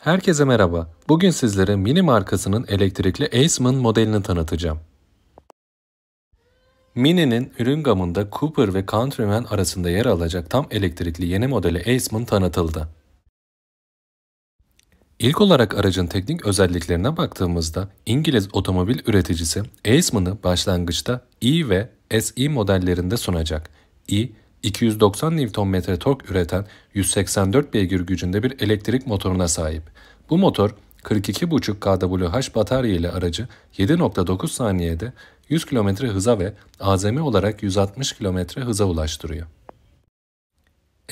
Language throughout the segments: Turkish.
Herkese merhaba. Bugün sizlere Mini markasının elektrikli Aceman modelini tanıtacağım. Mini'nin ürün gamında Cooper ve Countryman arasında yer alacak tam elektrikli yeni modeli Aceman tanıtıldı. İlk olarak aracın teknik özelliklerine baktığımızda İngiliz otomobil üreticisi Aceman'ı başlangıçta E ve SE modellerinde sunacak. E, 290 Nm tork üreten 184 beygir gücünde bir elektrik motoruna sahip. Bu motor 42,5 kWh batarya ile aracı 7.9 saniyede 100 km hıza ve azami olarak 160 km hıza ulaştırıyor.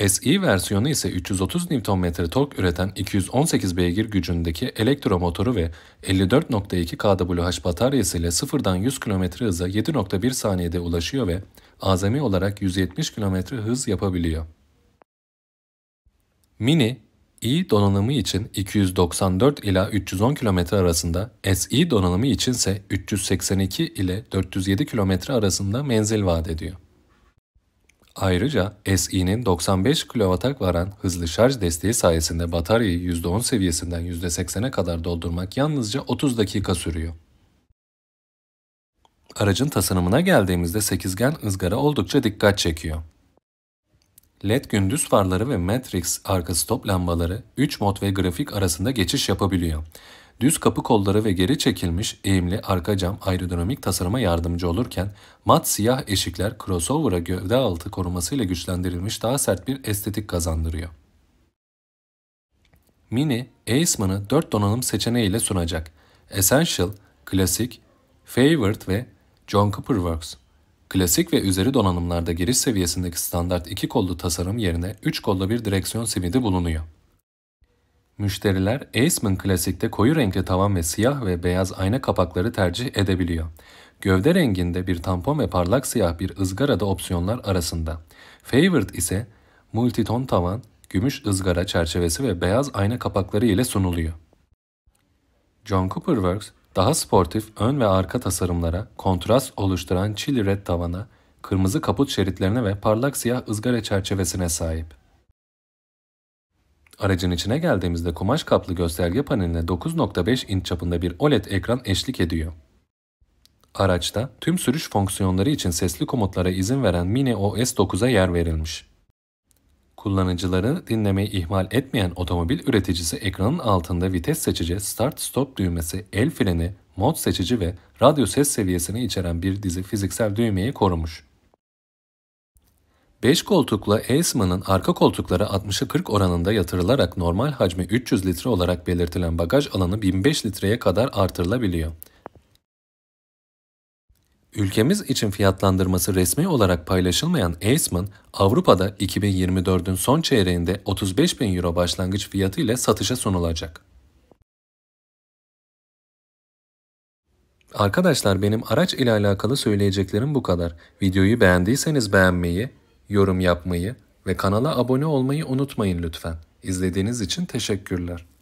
SI e versiyonu ise 330 Nm tork üreten 218 beygir gücündeki elektromotoru ve 54.2 kWh bataryasıyla 0'dan 100 km hıza 7.1 saniyede ulaşıyor ve azami olarak 170 km hız yapabiliyor. Mini, i donanımı için 294 ila 310 km arasında, SI donanımı içinse 382 ile 407 km arasında menzil vaat ediyor. Ayrıca SI'nin 95 kW'a varan hızlı şarj desteği sayesinde bataryayı %10 seviyesinden %80'e kadar doldurmak yalnızca 30 dakika sürüyor aracın tasarımına geldiğimizde sekizgen ızgara oldukça dikkat çekiyor. LED gündüz farları ve Matrix arka stop lambaları 3 mod ve grafik arasında geçiş yapabiliyor. Düz kapı kolları ve geri çekilmiş eğimli arka cam aerodinamik tasarıma yardımcı olurken mat siyah eşikler crossover'a gövde altı korumasıyla güçlendirilmiş daha sert bir estetik kazandırıyor. Mini, Aceman'ı 4 donanım seçeneğiyle sunacak. Essential, Classic, Favorite ve John Cooper Works, klasik ve üzeri donanımlarda giriş seviyesindeki standart iki kollu tasarım yerine üç kollu bir direksiyon simidi bulunuyor. Müşteriler Aceman klasikte koyu renkli tavan ve siyah ve beyaz ayna kapakları tercih edebiliyor. Gövde renginde bir tampon ve parlak siyah bir ızgarada opsiyonlar arasında. Favorite ise multiton tavan, gümüş ızgara çerçevesi ve beyaz ayna kapakları ile sunuluyor. John Cooper Works daha sportif ön ve arka tasarımlara, kontrast oluşturan Chili Red tavana, kırmızı kaput şeritlerine ve parlak siyah ızgara çerçevesine sahip. Aracın içine geldiğimizde kumaş kaplı gösterge paneline 9.5 inç çapında bir OLED ekran eşlik ediyor. Araçta tüm sürüş fonksiyonları için sesli komutlara izin veren Mini OS 9'a yer verilmiş. Kullanıcıları dinlemeyi ihmal etmeyen otomobil üreticisi ekranın altında vites seçici, start stop düğmesi, el freni, mod seçici ve radyo ses seviyesini içeren bir dizi fiziksel düğmeyi korumuş. 5 koltuklu Aceman'ın arka koltukları 60'a 40 oranında yatırılarak normal hacmi 300 litre olarak belirtilen bagaj alanı 1005 litreye kadar artırılabiliyor. Ülkemiz için fiyatlandırması resmi olarak paylaşılmayan Aceman, Avrupa'da 2024'ün son çeyreğinde 35 bin euro başlangıç fiyatı ile satışa sunulacak. Arkadaşlar benim araç ile alakalı söyleyeceklerim bu kadar. Videoyu beğendiyseniz beğenmeyi, yorum yapmayı ve kanala abone olmayı unutmayın lütfen. İzlediğiniz için teşekkürler.